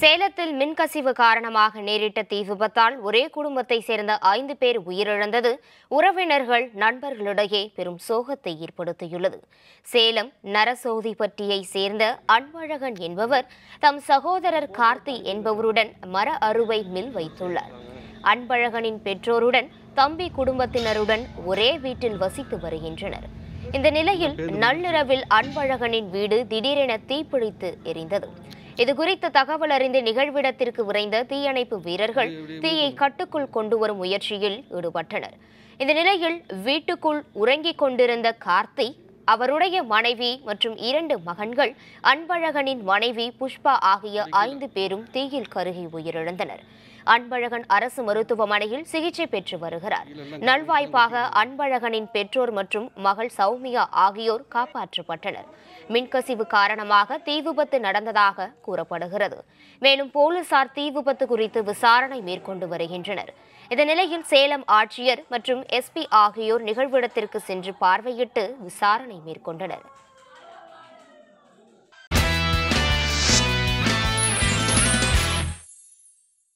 சேலத்தில் மின்கசிவு காரணமாக நேரிட்ட தீ விபத்தால் ஒரே குடும்பத்தை சேர்ந்த ஐந்து பேர் உயிரிழந்தது உறவினர்கள் நண்பர்களிடையே பெரும் சோகத்தை ஏற்படுத்தியுள்ளது சேலம் நரசோதிப்பட்டியைச் சேர்ந்த அன்பழகன் என்பவர் தம் சகோதரர் கார்த்தி என்பவருடன் மர அறுவை மில் வைத்துள்ளார் அன்பழகனின் பெற்றோருடன் தம்பி குடும்பத்தினருடன் ஒரே வீட்டில் வசித்து வருகின்றனர் இந்த நிலையில் நள்ளிரவில் அன்பழகனின் வீடு திடீரென தீப்பிடித்து எரிந்தது இதுகுறித்து தகவல் அறிந்து நிகழ்விடத்திற்கு விரைந்த தீயணைப்பு வீரர்கள் தீயை கட்டுக்குள் கொண்டு வரும் முயற்சியில் ஈடுபட்டனர் இந்த நிலையில் வீட்டுக்குள் உறங்கிக் கொண்டிருந்த கார்த்தி அவருடைய மனைவி மற்றும் இரண்டு மகன்கள் அன்பழகனின் மனைவி புஷ்பா ஆகிய ஐந்து பேரும் தீயில் கருகி உயிரிழந்தனர் அன்பழகன் அரசு மருத்துவமனையில் சிகிச்சை பெற்று வருகிறார் நல்வாய்ப்பாக அன்பழகனின் பெற்றோர் மற்றும் மகள் சௌமியா ஆகியோர் காப்பாற்றப்பட்டனர் மின்கசிவு காரணமாக தீ விபத்து நடந்ததாக கூறப்படுகிறது மேலும் போலீசார் தீ விபத்து குறித்து விசாரணை மேற்கொண்டு வருகின்றனர் இந்த நிலையில் சேலம் ஆட்சியர் மற்றும் எஸ்பி ஆகியோர் நிகழ்விடத்திற்கு சென்று பார்வையிட்டு விசாரணை மேற்கொண்டனர்